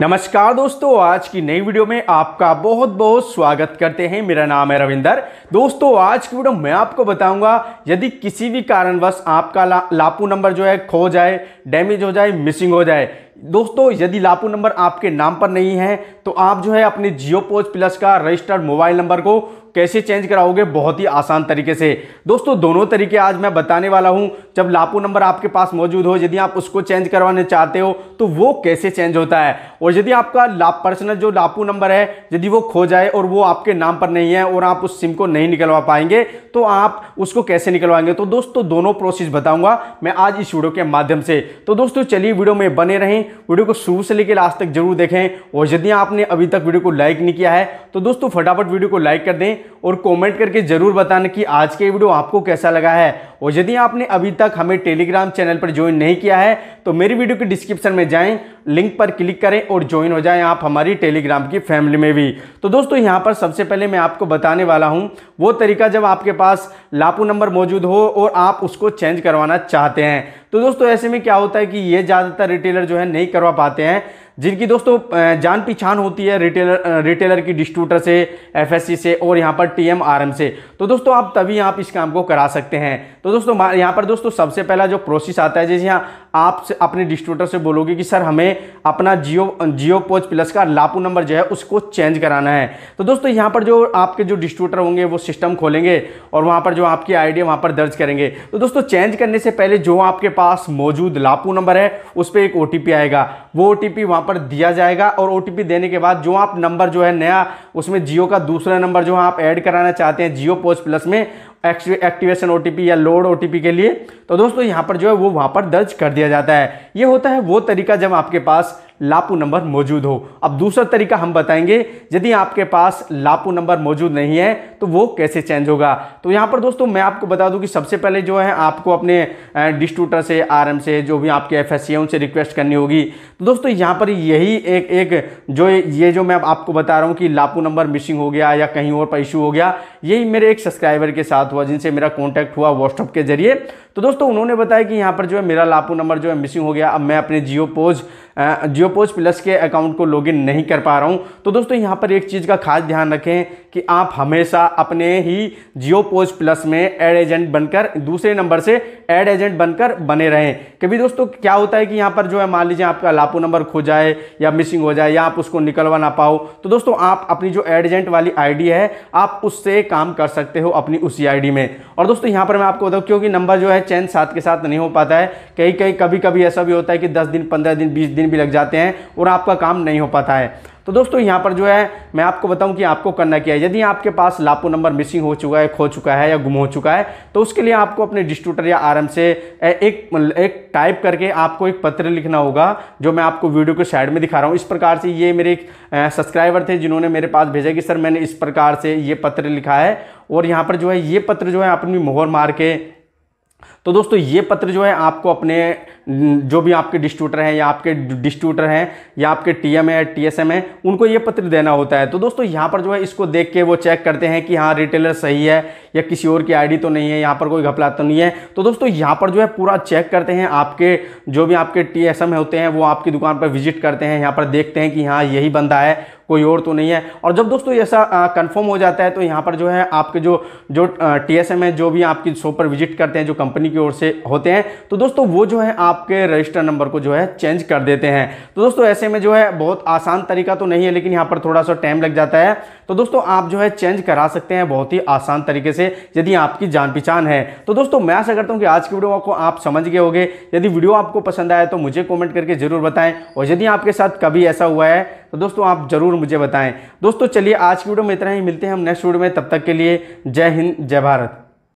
नमस्कार दोस्तों आज की नई वीडियो में आपका बहुत बहुत स्वागत करते हैं मेरा नाम है रविंदर दोस्तों आज की वीडियो मैं आपको बताऊंगा यदि किसी भी कारणवश आपका ला, लापू नंबर जो है खो जाए डैमेज हो जाए मिसिंग हो जाए दोस्तों यदि लापू नंबर आपके नाम पर नहीं है तो आप जो है अपने जियो पोज प्लस का रजिस्टर्ड मोबाइल नंबर को कैसे चेंज कराओगे बहुत ही आसान तरीके से दोस्तों दोनों तरीके आज मैं बताने वाला हूं जब लापू नंबर आपके पास मौजूद हो यदि आप उसको चेंज करवाना चाहते हो तो वो कैसे चेंज होता है और यदि आपका लाप पर्सनल जो लापू नंबर है यदि वो खो जाए और वो आपके नाम पर नहीं है और आप उस सिम को नहीं निकलवा पाएंगे तो आप उसको कैसे निकलवाएंगे तो दोस्तों दोनों प्रोसेस बताऊंगा मैं आज इस वीडियो के माध्यम से तो दोस्तों चलिए वीडियो में बने रहें वीडियो को शुरू से लेकर लास्ट तक जरूर देखें और यदि आपने अभी तक वीडियो को लाइक नहीं किया है तो दोस्तों फटाफट वीडियो को लाइक कर दें और कॉमेंट करके जरूर बताने कि आज के वीडियो आपको कैसा लगा है और यदि आपने अभी तक तक हमें टेलीग्राम चैनल पर ज्वाइन नहीं किया है तो मेरी वीडियो के डिस्क्रिप्शन में जाएं लिंक पर क्लिक करें और ज्वाइन हो जाएं आप हमारी टेलीग्राम की फैमिली में भी तो दोस्तों यहां पर सबसे पहले मैं आपको बताने वाला हूं वो तरीका जब आपके पास लापू नंबर मौजूद हो और आप उसको चेंज करवाना चाहते हैं तो दोस्तों ऐसे में क्या होता है कि ये ज़्यादातर रिटेलर जो है नहीं करवा पाते हैं जिनकी दोस्तों जान पहचान होती है रिटेलर रिटेलर की डिस्ट्रीब्यूटर से एफएससी से और यहाँ पर टीएमआरएम से तो दोस्तों आप तभी आप इस काम को करा सकते हैं तो दोस्तों यहाँ पर दोस्तों सबसे पहला जो प्रोसेस आता है जैसे यहाँ आप से अपने डिस्ट्रीब्यूटर से बोलोगे कि सर हमें अपना जियो जियो पोच प्लस का लापू नंबर जो है उसको चेंज कराना है तो दोस्तों यहाँ पर जो आपके जो डिस्ट्रीब्यूटर होंगे वो सिस्टम खोलेंगे और वहाँ पर जो आपकी आई डी पर दर्ज करेंगे तो दोस्तों चेंज करने से पहले जो आपके पास मौजूद लापू नंबर है उस पर एक ओ आएगा वो ओ टी पर दिया जाएगा और ओ देने के बाद जो आप नंबर जो है नया उसमें जियो का दूसरा नंबर जो आप ऐड कराना चाहते हैं जियो पोस्ट प्लस में एक्टिवेशन ओ या लोड ओ के लिए तो दोस्तों यहाँ पर जो है वो वहाँ पर दर्ज कर दिया जाता है ये होता है वो तरीका जब आपके पास लापू नंबर मौजूद हो अब दूसरा तरीका हम बताएंगे यदि आपके पास लापू नंबर मौजूद नहीं है तो वो कैसे चेंज होगा तो यहाँ पर दोस्तों मैं आपको बता दूं कि सबसे पहले जो है आपको अपने डिस्ट्रीब्यूटर से आरएम से जो भी आपके एफ एस उनसे रिक्वेस्ट करनी होगी तो दोस्तों यहाँ पर यही एक एक जो ये जो मैं आपको बता रहा हूँ कि लापू नंबर मिसिंग हो गया या कहीं और पर इशू हो गया यही मेरे एक सब्सक्राइबर के साथ हुआ जिनसे मेरा कॉन्टैक्ट हुआ व्हाट्सअप के जरिए तो दोस्तों उन्होंने बताया कि यहाँ पर जो है मेरा लापू नंबर जो है मिसिंग हो गया अब मैं अपने Jio POS Jio POS plus के अकाउंट को लॉगिन नहीं कर पा रहा हूँ तो दोस्तों यहाँ पर एक चीज़ का खास ध्यान रखें कि आप हमेशा अपने ही जियो पोज प्लस में एड एजेंट बनकर दूसरे नंबर से एड एजेंट बनकर बने रहें कभी दोस्तों क्या होता है कि यहाँ पर जो है मान लीजिए आपका लापू नंबर खो जाए या मिसिंग हो जाए या आप उसको निकलवा ना पाओ तो दोस्तों आप अपनी जो एड एजेंट वाली आईडी है आप उससे काम कर सकते हो अपनी उसी आईडी में और दोस्तों यहाँ पर मैं आपको बताऊँ क्योंकि नंबर जो है चैन साथ के साथ नहीं हो पाता है कहीं कहीं कभी कभी ऐसा भी होता है कि दस दिन पंद्रह दिन बीस दिन भी लग जाते हैं और आपका काम नहीं हो पाता है तो दोस्तों यहाँ पर जो है मैं आपको बताऊँ कि आपको करना क्या है यदि आपके पास लापो नंबर मिसिंग हो चुका है खो चुका है या गुम हो चुका है तो उसके लिए आपको अपने डिस्ट्रीब्यूटर या आर से एक एक टाइप करके आपको एक पत्र लिखना होगा जो मैं आपको वीडियो के साइड में दिखा रहा हूँ इस प्रकार से ये मेरे एक सब्सक्राइबर थे जिन्होंने मेरे पास भेजा कि सर मैंने इस प्रकार से ये पत्र लिखा है और यहाँ पर जो है ये पत्र जो है अपनी मोहर मार के तो दोस्तों ये पत्र जो है आपको अपने जो भी आपके डिस्ट्रीब्यूटर हैं या आपके डिस्ट्रीब्यूटर हैं या आपके टीएम है टीएसएम है उनको ये पत्र देना होता है तो दोस्तों यहाँ पर जो है इसको देख के वो चेक करते हैं कि हाँ रिटेलर सही है या किसी और की आईडी तो नहीं है यहाँ पर कोई घपला तो नहीं है तो दोस्तों यहाँ पर जो है पूरा चेक करते हैं आपके जो भी आपके टी होते हैं वो आपकी दुकान पर विजिट करते हैं यहाँ पर देखते हैं कि हाँ यही बंदा है कोई और तो नहीं है और जब दोस्तों ऐसा कंफर्म हो जाता है तो यहाँ पर जो है आपके जो जो टी है जो भी आपकी शॉप पर विजिट करते हैं जो कंपनी की ओर से होते हैं तो दोस्तों वो जो है आपके रजिस्टर नंबर को जो है चेंज कर देते हैं तो दोस्तों ऐसे में जो है बहुत आसान तरीका तो नहीं है लेकिन यहाँ पर थोड़ा सा टाइम लग जाता है तो दोस्तों आप जो है चेंज करा सकते हैं बहुत ही आसान तरीके से यदि आपकी जान पहचान है तो दोस्तों मैं आशा करता हूँ कि आज की वीडियो को आप समझ गए होंगे यदि वीडियो आपको पसंद आए तो मुझे कॉमेंट करके ज़रूर बताएं और यदि आपके साथ कभी ऐसा हुआ है तो दोस्तों आप ज़रूर मुझे बताएं दोस्तों चलिए आज की वीडियो में इतना ही मिलते हैं हम नेक्स्ट वीडियो में तब तक के लिए जय हिंद जय भारत